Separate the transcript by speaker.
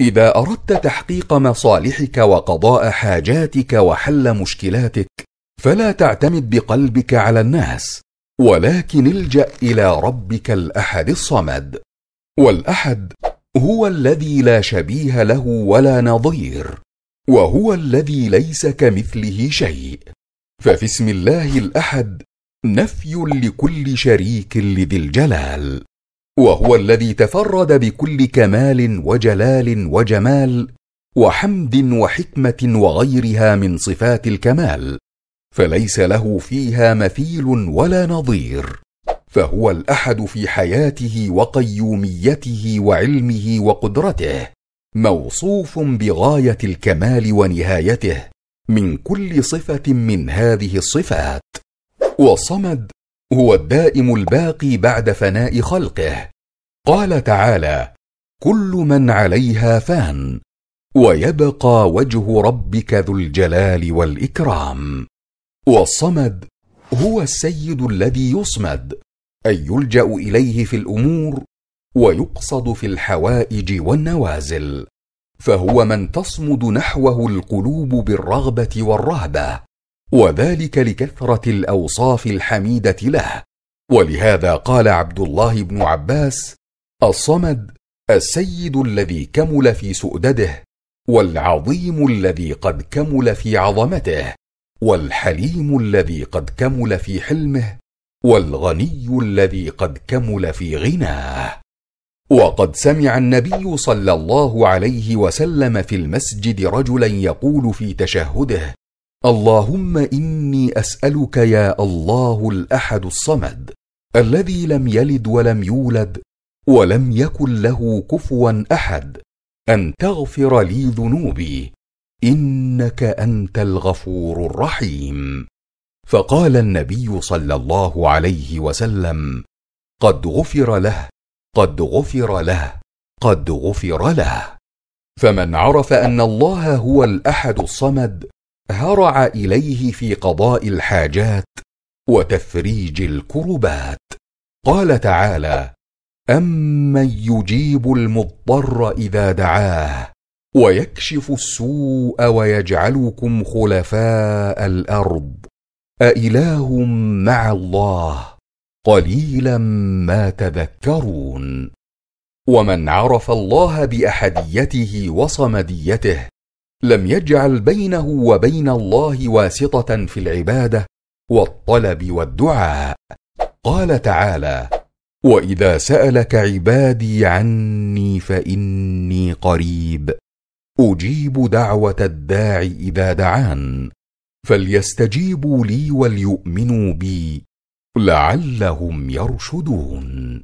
Speaker 1: اذا اردت تحقيق مصالحك وقضاء حاجاتك وحل مشكلاتك فلا تعتمد بقلبك على الناس ولكن الجا الى ربك الاحد الصمد والاحد هو الذي لا شبيه له ولا نظير وهو الذي ليس كمثله شيء ففي اسم الله الاحد نفي لكل شريك لذي الجلال وهو الذي تفرد بكل كمال وجلال وجمال وحمد وحكمه وغيرها من صفات الكمال فليس له فيها مثيل ولا نظير فهو الاحد في حياته وقيوميته وعلمه وقدرته موصوف بغايه الكمال ونهايته من كل صفه من هذه الصفات وصمد هو الدائم الباقي بعد فناء خلقه قال تعالى كل من عليها فان ويبقى وجه ربك ذو الجلال والاكرام والصمد هو السيد الذي يصمد اي يلجا اليه في الامور ويقصد في الحوائج والنوازل فهو من تصمد نحوه القلوب بالرغبه والرهبه وذلك لكثره الاوصاف الحميده له ولهذا قال عبد الله بن عباس الصمد السيد الذي كمل في سؤدده والعظيم الذي قد كمل في عظمته والحليم الذي قد كمل في حلمه والغني الذي قد كمل في غناه وقد سمع النبي صلى الله عليه وسلم في المسجد رجلا يقول في تشهده اللهم اني اسالك يا الله الاحد الصمد الذي لم يلد ولم يولد ولم يكن له كفوا احد ان تغفر لي ذنوبي انك انت الغفور الرحيم فقال النبي صلى الله عليه وسلم قد غفر له قد غفر له قد غفر له فمن عرف ان الله هو الاحد الصمد هرع اليه في قضاء الحاجات وتفريج الكربات قال تعالى امن يجيب المضطر اذا دعاه ويكشف السوء ويجعلكم خلفاء الارض أإله مع الله قليلا ما تذكرون ومن عرف الله بأحديته وصمديته لم يجعل بينه وبين الله واسطه في العباده والطلب والدعاء قال تعالى واذا سالك عبادي عني فاني قريب اجيب دعوه الداع اذا دعان فليستجيبوا لي وليؤمنوا بي لعلهم يرشدون